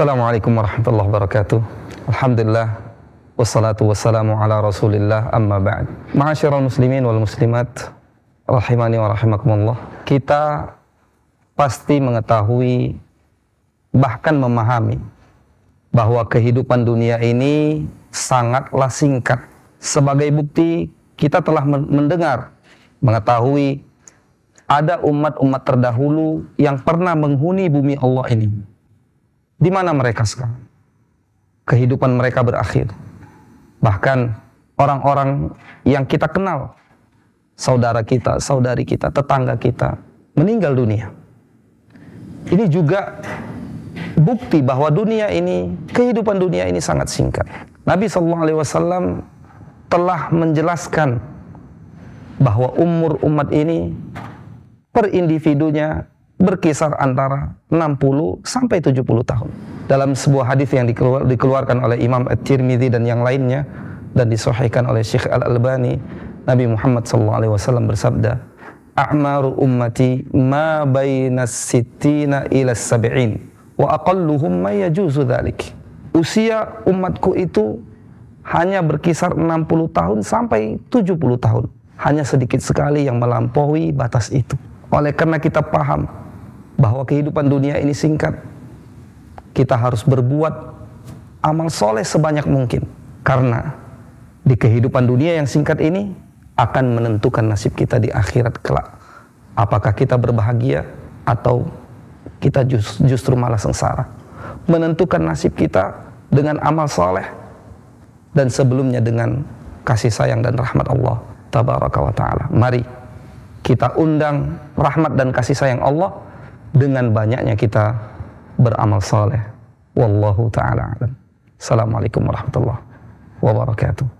Assalamualaikum warahmatullahi wabarakatuh. Alhamdulillah wassalatu wassalamu ala Rasulillah amma ba'd. Ma'asyiral muslimin wal muslimat rahimani wa rahimakumullah. Kita pasti mengetahui bahkan memahami bahwa kehidupan dunia ini sangatlah singkat. Sebagai bukti kita telah mendengar, mengetahui ada umat-umat terdahulu yang pernah menghuni bumi Allah ini di mana mereka sekarang? Kehidupan mereka berakhir. Bahkan orang-orang yang kita kenal, saudara kita, saudari kita, tetangga kita, meninggal dunia. Ini juga bukti bahwa dunia ini, kehidupan dunia ini sangat singkat. Nabi Shallallahu Alaihi Wasallam telah menjelaskan bahwa umur umat ini per individunya berkisar antara 60 sampai 70 tahun. Dalam sebuah hadis yang dikeluar, dikeluarkan oleh Imam At-Tirmidzi dan yang lainnya dan disahihkan oleh Syekh Al-Albani, Nabi Muhammad SAW bersabda, "A'maru ummati ma baina sittina ila sab'in wa aqalluhum ma yajuzu dhalik." Usia umatku itu hanya berkisar 60 tahun sampai 70 tahun. Hanya sedikit sekali yang melampaui batas itu. Oleh karena kita paham bahwa kehidupan dunia ini singkat. Kita harus berbuat amal soleh sebanyak mungkin. Karena di kehidupan dunia yang singkat ini akan menentukan nasib kita di akhirat kelak. Apakah kita berbahagia atau kita just, justru malah sengsara. Menentukan nasib kita dengan amal soleh dan sebelumnya dengan kasih sayang dan rahmat Allah tabaraka wa taala. Mari kita undang rahmat dan kasih sayang Allah dengan banyaknya kita beramal saleh. Wallahu taala alam. Assalamualaikum warahmatullahi wabarakatuh.